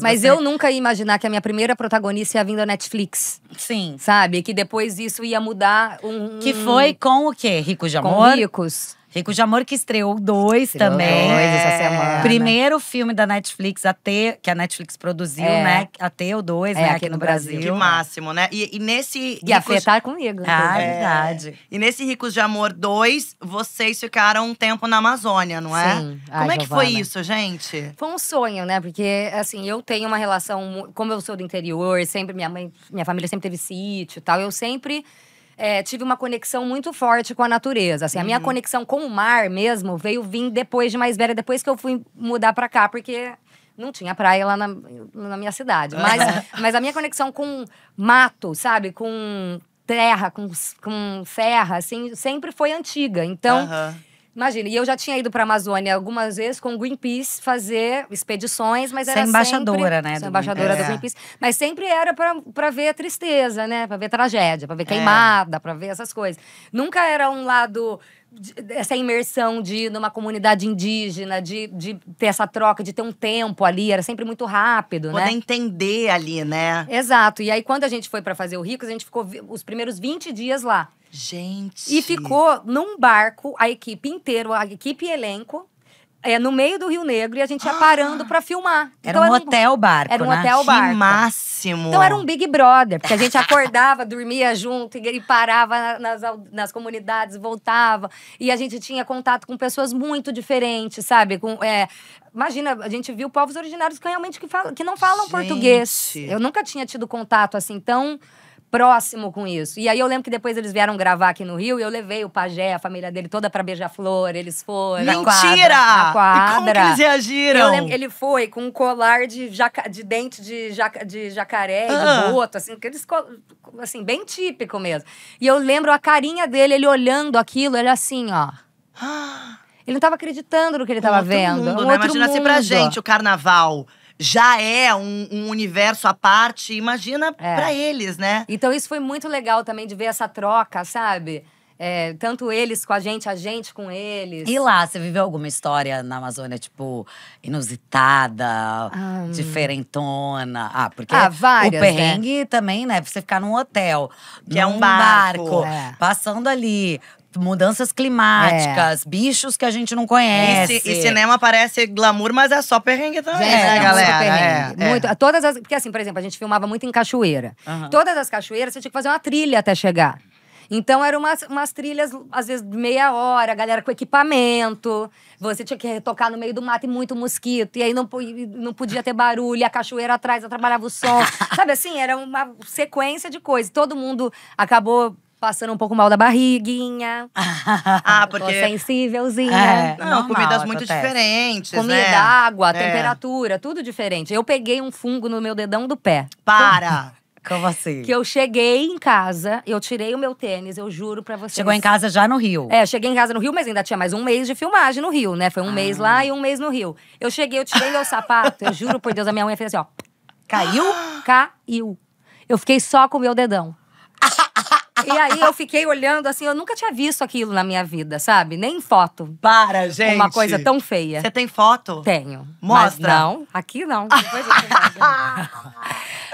Mas você... eu nunca ia imaginar que a minha primeira protagonista ia vir da Netflix. Sim. Sabe? Que depois isso ia mudar um. Que foi com o quê? Ricos de Amor? Com Ricos. Rico de Amor, que estreou dois estreou também. Dois essa semana. Primeiro filme da Netflix a ter, que a Netflix produziu, é. né? A ter o dois, é, né? Aqui, aqui no, no Brasil. Brasil. Que máximo, né? E, e nesse. E Ricos... afetar comigo. Ah, é. verdade. É. E nesse Ricos de Amor 2, vocês ficaram um tempo na Amazônia, não é? Sim. Ai, Como é que foi isso, gente? Foi um sonho, né? Porque, assim, eu tenho uma relação. Como eu sou do interior, sempre minha mãe, minha família sempre teve sítio e tal, eu sempre é, tive uma conexão muito forte com a natureza. Assim, a minha uhum. conexão com o mar mesmo veio vir depois de mais velha, depois que eu fui mudar para cá, porque não tinha praia lá na, na minha cidade. Mas, mas a minha conexão com mato, sabe? Com terra, com, com serra, assim, sempre foi antiga. Então, uhum. Imagina, e eu já tinha ido para a Amazônia algumas vezes com o Greenpeace fazer expedições, mas é era sempre embaixadora, né? Sou embaixadora do, é. Greenpeace. Mas sempre era para ver a tristeza, né? Para ver tragédia, para ver é. queimada, é. para ver essas coisas. Nunca era um lado essa imersão de ir numa comunidade indígena, de, de ter essa troca, de ter um tempo ali, era sempre muito rápido, Poder né? entender ali, né? Exato. E aí, quando a gente foi para fazer o Ricos, a gente ficou os primeiros 20 dias lá. Gente. E ficou num barco, a equipe inteira, a equipe e elenco, é, no meio do Rio Negro e a gente ia ah! parando para filmar. Era, então, um era um hotel barco, Era um hotel bar. Que máximo! Então era um Big Brother, porque a gente acordava, dormia junto e parava nas, nas comunidades, voltava. E a gente tinha contato com pessoas muito diferentes, sabe? Com, é, imagina, a gente viu povos originários que realmente que, falam, que não falam gente. português. Eu nunca tinha tido contato assim tão próximo com isso. E aí eu lembro que depois eles vieram gravar aqui no Rio e eu levei o pajé, a família dele toda pra beija-flor, eles foram. Mentira! Na quadra. Na quadra. eles reagiram? Lembro, ele foi com um colar de, jaca, de dente de, jaca, de jacaré, ah. de boto, assim, aqueles assim, bem típico mesmo. E eu lembro a carinha dele, ele olhando aquilo, ele assim, ó. Ele não estava acreditando no que ele estava um vendo. Mundo, um né? Imagina mundo. se pra gente o carnaval já é um, um universo à parte, imagina é. para eles, né? Então isso foi muito legal também de ver essa troca, sabe? É, tanto eles com a gente, a gente com eles. E lá, você viveu alguma história na Amazônia, tipo, inusitada, hum. diferentona? Ah, porque ah, várias, o né? perrengue né? também, né? Pra você ficar num hotel, que é num é um barco, barco é. passando ali mudanças climáticas, é. bichos que a gente não conhece. E, e, cinema parece glamour, mas é só perrengue também, gente, né, é, galera? Perrengue. É, é, muito, Todas as, porque assim, por exemplo, a gente filmava muito em cachoeira. Uhum. Todas as cachoeiras, você tinha que fazer uma trilha até chegar. Então eram umas, umas trilhas, às vezes, meia hora, galera com equipamento. Você tinha que tocar no meio do mato e muito mosquito. E aí não, não podia ter barulho, a cachoeira atrás atrapalhava o som. Sabe assim, era uma sequência de coisas. Todo mundo acabou Passando um pouco mal da barriguinha. ah, porque. Tô sensívelzinha. É, não, normal, comidas muito acontece. diferentes. Comida, né? água, é. temperatura, tudo diferente. Eu peguei um fungo no meu dedão do pé. Para! Como assim? Que eu cheguei em casa, eu tirei o meu tênis, eu juro pra vocês. Chegou em casa já no Rio? É, cheguei em casa no Rio, mas ainda tinha mais um mês de filmagem no Rio, né? Foi um ah. mês lá e um mês no Rio. Eu cheguei, eu tirei meu sapato, eu juro por Deus, a minha unha fez assim, ó. Caiu? Caiu. Eu fiquei só com o meu dedão. E aí eu fiquei olhando assim, eu nunca tinha visto aquilo na minha vida, sabe? Nem foto. Para, gente. Uma coisa tão feia. Você tem foto? Tenho. Mostra. Mas não, aqui não.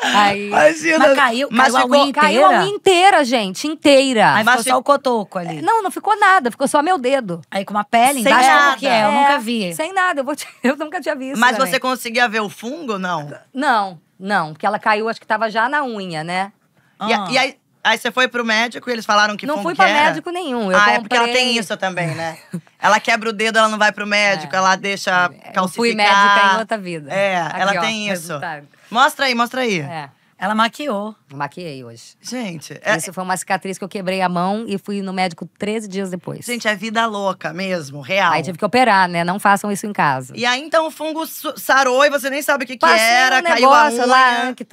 Aí, Imagina. Mas caiu, mas caiu ficou, a unha inteira? Caiu a unha inteira, gente, inteira. Aí ficou mas só o cotoco ali. Não, não ficou nada, ficou só meu dedo. Aí com uma pele Sem embaixo nada. que é, eu nunca é, vi. Sem nada, eu, te, eu nunca tinha visto. Mas também. você conseguia ver o fungo, não? Não, não, porque ela caiu, acho que tava já na unha, né? Ah. E, e aí, Aí você foi pro médico e eles falaram que Não fui pra médico nenhum. Eu ah, comprei... é porque ela tem isso também, né? ela quebra o dedo, ela não vai pro médico, é. ela deixa calcificar. Eu fui médica em outra vida. É, Aqui, ela tem ó, isso. Resultado. Mostra aí, mostra aí. É. Ela maquiou. Maquiei hoje. Gente, é... isso foi uma cicatriz que eu quebrei a mão e fui no médico 13 dias depois. Gente, é vida louca mesmo, real. Aí tive que operar, né? Não façam isso em casa. E aí então o fungo sarou e você nem sabe o que, que era, um caiu a unha. lá que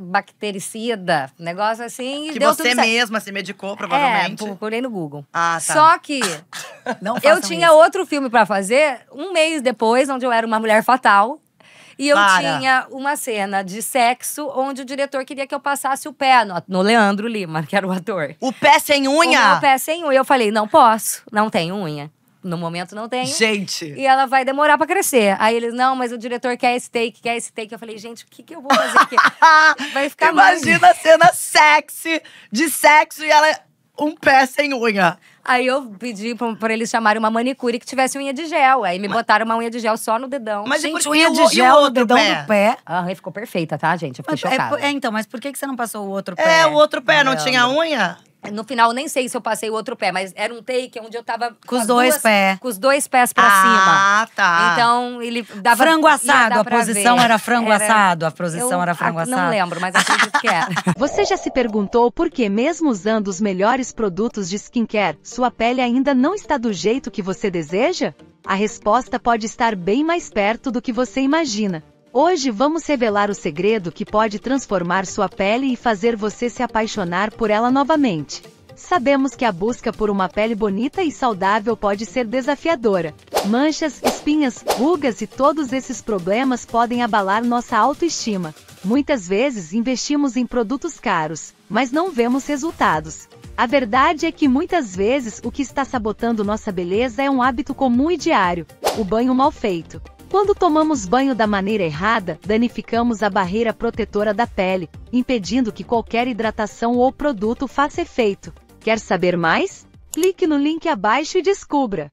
bactericida, negócio assim. Que você mesma se medicou, provavelmente. É, procurei no Google. Ah, tá. Só que não eu tinha isso. outro filme para fazer um mês depois, onde eu era uma mulher fatal e eu Para. tinha uma cena de sexo onde o diretor queria que eu passasse o pé no, no Leandro Lima, que era o ator. O pé sem unha? O pé sem unha. Eu falei, não posso, não tem unha. No momento não tem. Gente! E ela vai demorar para crescer. Aí eles, não, mas o diretor quer esse take, quer esse take. Eu falei, gente, o que, que eu vou fazer aqui? vai ficar Imagina mais... a cena sexy, de sexo, e ela um pé sem unha. Aí eu pedi pra, pra, eles chamarem uma manicure que tivesse unha de gel. Aí me mas... botaram uma unha de gel só no dedão. Mas gente, depois, unha de gel no dedão pé. do pé. Aham, ficou perfeita, tá, gente? Eu fiquei mas, é chocada. É, é, então, mas por que, que você não passou o outro é, pé? É, o outro pé não tinha unha? No final, nem sei se eu passei o outro pé, mas era um take onde eu tava. Com, os dois duas, pés. Com os dois pés pra ah, cima. Ah, tá. Então, ele dava. Frango assado, a posição ver. era frango era, assado. A posição eu, era frango a, ah, assado. Não lembro, mas acredito que era. Você já se perguntou por que, mesmo usando os melhores produtos de skincare, sua pele ainda não está do jeito que você deseja? A resposta pode estar bem mais perto do que você imagina. Hoje vamos revelar o segredo que pode transformar sua pele e fazer você se apaixonar por ela novamente. Sabemos que a busca por uma pele bonita e saudável pode ser desafiadora. Manchas, espinhas, rugas e todos esses problemas podem abalar nossa autoestima. Muitas vezes investimos em produtos caros, mas não vemos resultados. A verdade é que muitas vezes o que está sabotando nossa beleza é um hábito comum e diário: o banho mal feito. Quando tomamos banho da maneira errada, danificamos a barreira protetora da pele, impedindo que qualquer hidratação ou produto faça efeito. Quer saber mais? Clique no link abaixo e descubra!